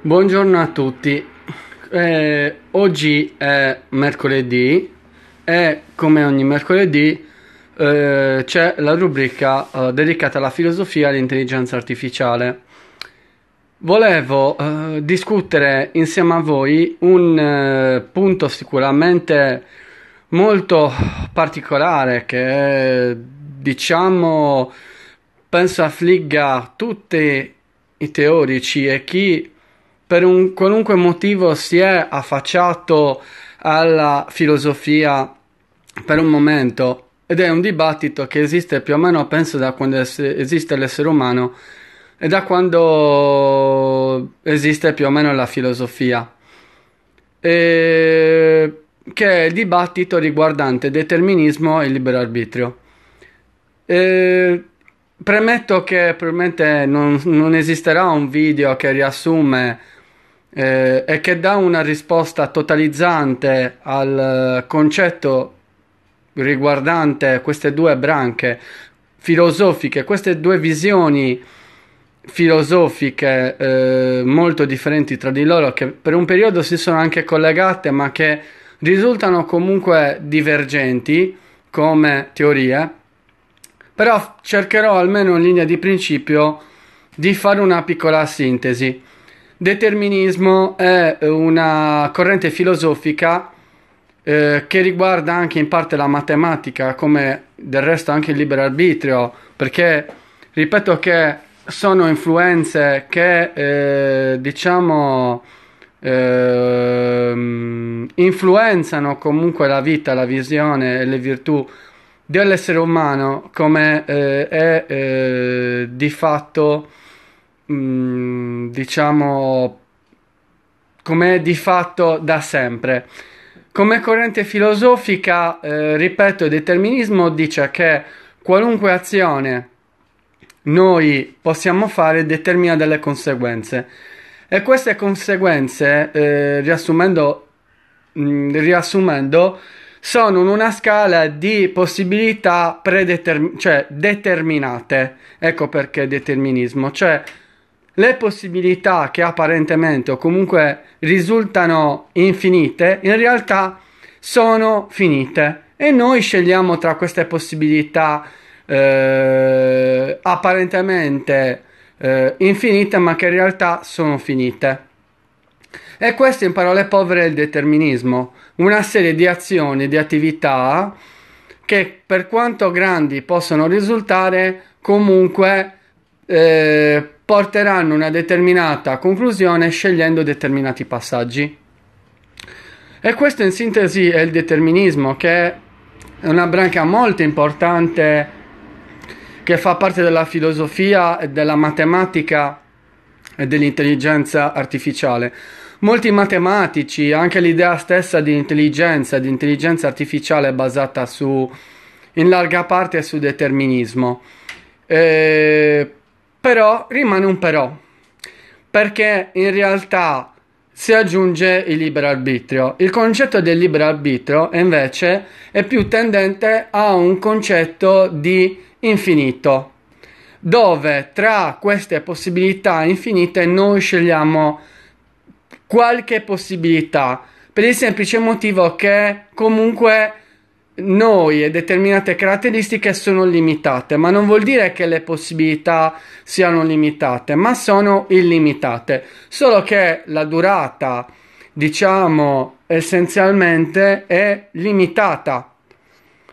Buongiorno a tutti, eh, oggi è mercoledì e come ogni mercoledì eh, c'è la rubrica eh, dedicata alla filosofia e all'intelligenza artificiale. Volevo eh, discutere insieme a voi un eh, punto sicuramente molto particolare che diciamo penso affligga tutti i teorici e chi per un qualunque motivo si è affacciato alla filosofia per un momento ed è un dibattito che esiste più o meno penso da quando esiste l'essere umano e da quando esiste più o meno la filosofia e... che è il dibattito riguardante determinismo e libero arbitrio e... premetto che probabilmente non, non esisterà un video che riassume eh, e che dà una risposta totalizzante al eh, concetto riguardante queste due branche filosofiche, queste due visioni filosofiche eh, molto differenti tra di loro che per un periodo si sono anche collegate ma che risultano comunque divergenti come teorie però cercherò almeno in linea di principio di fare una piccola sintesi Determinismo è una corrente filosofica eh, che riguarda anche in parte la matematica, come del resto anche il libero arbitrio, perché ripeto che sono influenze che eh, diciamo eh, influenzano comunque la vita, la visione e le virtù dell'essere umano come eh, è eh, di fatto Mm, diciamo, come di fatto da sempre. Come corrente filosofica, eh, ripeto, il determinismo dice che qualunque azione noi possiamo fare determina delle conseguenze e queste conseguenze, eh, riassumendo, mh, mm, riassumendo, sono in una scala di possibilità predeterminate, cioè determinate. Ecco perché determinismo, cioè le possibilità che apparentemente o comunque risultano infinite, in realtà sono finite e noi scegliamo tra queste possibilità eh, apparentemente eh, infinite ma che in realtà sono finite. E questo in parole povere è il determinismo, una serie di azioni, di attività che per quanto grandi possono risultare comunque eh, porteranno una determinata conclusione scegliendo determinati passaggi. E questo in sintesi è il determinismo, che è una branca molto importante che fa parte della filosofia e della matematica e dell'intelligenza artificiale. Molti matematici, anche l'idea stessa di intelligenza, di intelligenza artificiale è basata su, in larga parte su determinismo. E eh, però rimane un però, perché in realtà si aggiunge il libero arbitrio. Il concetto del libero arbitrio invece è più tendente a un concetto di infinito, dove tra queste possibilità infinite noi scegliamo qualche possibilità per il semplice motivo che comunque noi e determinate caratteristiche sono limitate, ma non vuol dire che le possibilità siano limitate, ma sono illimitate, solo che la durata, diciamo, essenzialmente è limitata.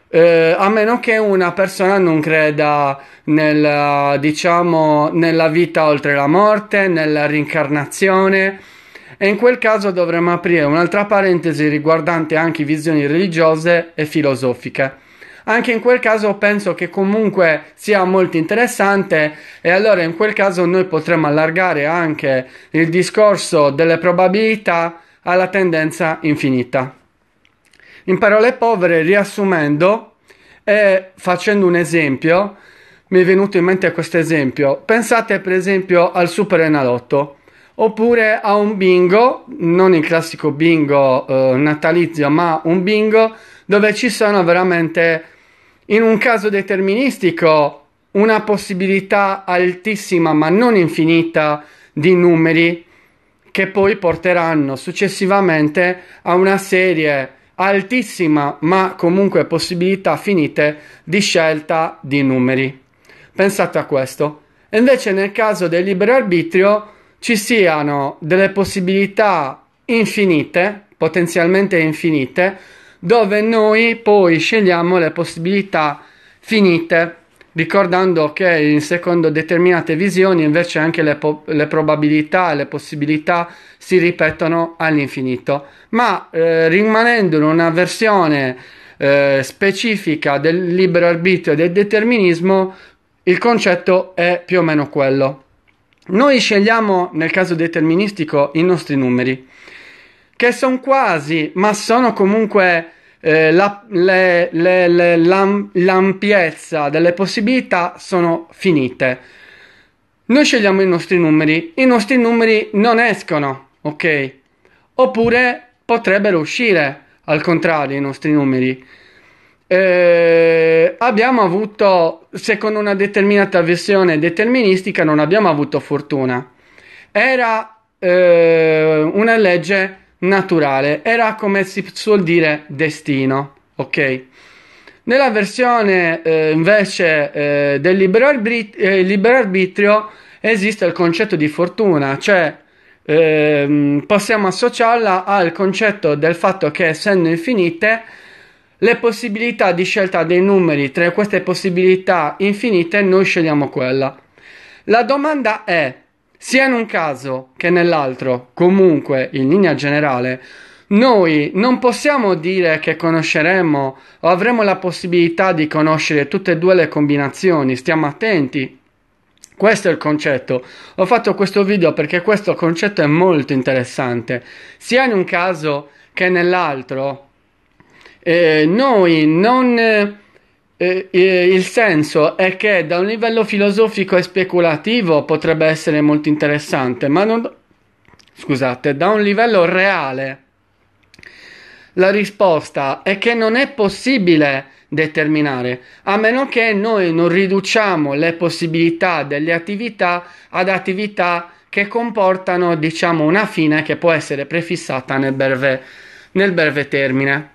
Eh, a meno che una persona non creda nella, diciamo, nella vita oltre la morte, nella rincarnazione, e in quel caso dovremmo aprire un'altra parentesi riguardante anche visioni religiose e filosofiche. Anche in quel caso penso che comunque sia molto interessante e allora in quel caso noi potremmo allargare anche il discorso delle probabilità alla tendenza infinita. In parole povere, riassumendo e facendo un esempio, mi è venuto in mente questo esempio. Pensate per esempio al Super Enalotto oppure a un bingo, non il classico bingo eh, natalizio, ma un bingo dove ci sono veramente, in un caso deterministico, una possibilità altissima ma non infinita di numeri che poi porteranno successivamente a una serie altissima ma comunque possibilità finite di scelta di numeri. Pensate a questo. Invece nel caso del libero arbitrio ci siano delle possibilità infinite, potenzialmente infinite, dove noi poi scegliamo le possibilità finite, ricordando che in secondo determinate visioni invece anche le, po- le probabilità e le possibilità si ripetono all'infinito, ma eh, rimanendo in una versione eh, specifica del libero arbitrio e del determinismo, il concetto è più o meno quello. Noi scegliamo, nel caso deterministico, i nostri numeri, che sono quasi, ma sono comunque eh, la, le, le, le, l'am, l'ampiezza delle possibilità sono finite. Noi scegliamo i nostri numeri, i nostri numeri non escono, ok? Oppure potrebbero uscire, al contrario, i nostri numeri eh, abbiamo avuto, secondo una determinata versione deterministica non abbiamo avuto fortuna. Era eh, una legge naturale, era come si suol dire destino, ok? Nella versione eh, invece eh, del libero, arbitrio, eh, libero arbitrio esiste il concetto di fortuna, cioè ehm, possiamo associarla al concetto del fatto che essendo infinite le possibilità di scelta dei numeri tra queste possibilità infinite noi scegliamo quella. La domanda è, sia in un caso che nell'altro, comunque in linea generale, noi non possiamo dire che conosceremo o avremo la possibilità di conoscere tutte e due le combinazioni, stiamo attenti. Questo è il concetto. Ho fatto questo video perché questo concetto è molto interessante. Sia in un caso che nell'altro, eh, noi non... Eh, eh, il senso è che da un livello filosofico e speculativo potrebbe essere molto interessante, ma non... Scusate, da un livello reale. La risposta è che non è possibile determinare, a meno che noi non riduciamo le possibilità delle attività ad attività che comportano, diciamo, una fine che può essere prefissata nel breve, nel breve termine.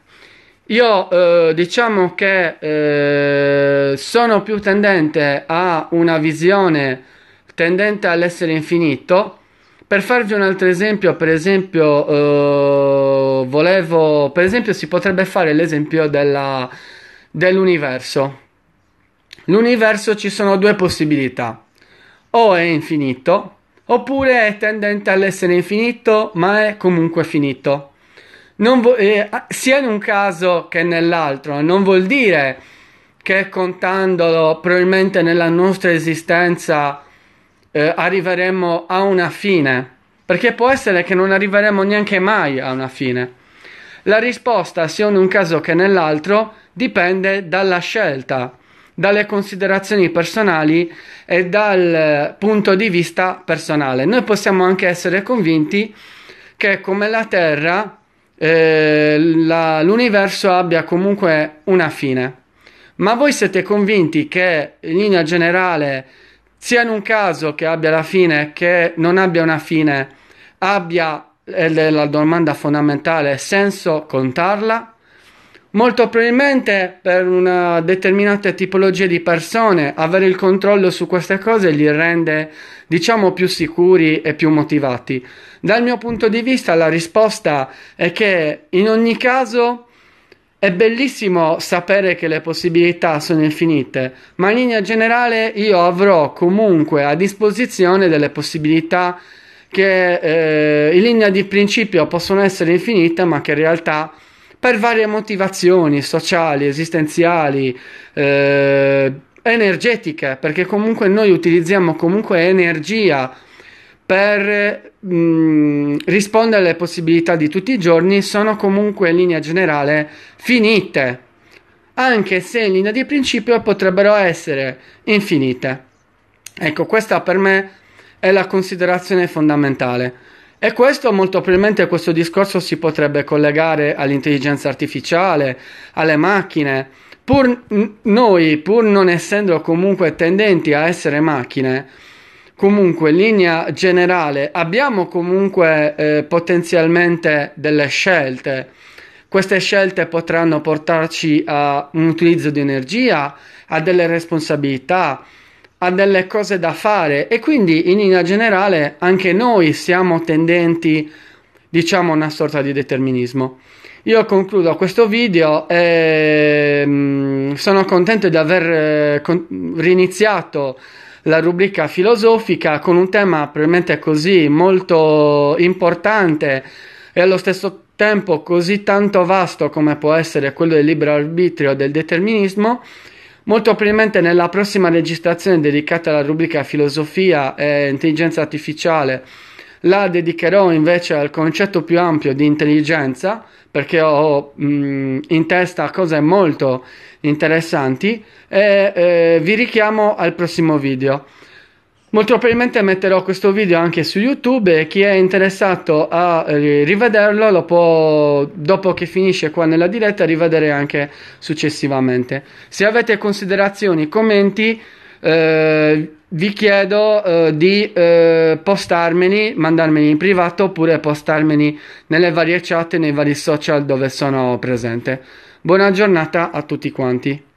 Io eh, diciamo che eh, sono più tendente a una visione tendente all'essere infinito. Per farvi un altro esempio, per esempio, eh, volevo, per esempio si potrebbe fare l'esempio della, dell'universo. L'universo ci sono due possibilità, o è infinito, oppure è tendente all'essere infinito, ma è comunque finito vo- eh, sia in un caso che nell'altro, non vuol dire che contandolo probabilmente nella nostra esistenza eh, arriveremo a una fine, perché può essere che non arriveremo neanche mai a una fine. La risposta, sia in un caso che nell'altro, dipende dalla scelta, dalle considerazioni personali e dal eh, punto di vista personale. Noi possiamo anche essere convinti che come la Terra eh, la, l'universo abbia comunque una fine. Ma voi siete convinti che in linea generale, sia in un caso che abbia la fine che non abbia una fine, abbia, è la domanda fondamentale, senso contarla? Molto probabilmente per una determinata tipologia di persone avere il controllo su queste cose li rende, diciamo, più sicuri e più motivati. Dal mio punto di vista la risposta è che in ogni caso è bellissimo sapere che le possibilità sono infinite, ma in linea generale io avrò comunque a disposizione delle possibilità che eh, in linea di principio possono essere infinite, ma che in realtà per varie motivazioni sociali, esistenziali, eh, energetiche, perché comunque noi utilizziamo comunque energia per mh, mm, rispondere alle possibilità di tutti i giorni, sono comunque in linea generale finite, anche se in linea di principio potrebbero essere infinite. Ecco, questa per me è la considerazione fondamentale. E questo molto probabilmente questo discorso si potrebbe collegare all'intelligenza artificiale, alle macchine. Pur noi, pur non essendo comunque tendenti a essere macchine, comunque in linea generale abbiamo comunque eh, potenzialmente delle scelte. Queste scelte potranno portarci a un utilizzo di energia, a delle responsabilità, ha delle cose da fare e quindi in linea generale anche noi siamo tendenti diciamo a una sorta di determinismo. Io concludo questo video e mm, sono contento di aver eh, riniziato la rubrica filosofica con un tema probabilmente così molto importante e allo stesso tempo così tanto vasto come può essere quello del libero arbitrio e del determinismo Molto probabilmente nella prossima registrazione dedicata alla rubrica filosofia e intelligenza artificiale la dedicherò invece al concetto più ampio di intelligenza perché ho mh, mm, in testa cose molto interessanti e eh, vi richiamo al prossimo video. Molto probabilmente metterò questo video anche su YouTube e chi è interessato a eh, rivederlo lo può, dopo che finisce qua nella diretta, rivedere anche successivamente. Se avete considerazioni, commenti, eh, vi chiedo eh, di eh, postarmeli, mandarmeli in privato oppure postarmeli nelle varie chat e nei vari social dove sono presente. Buona giornata a tutti quanti.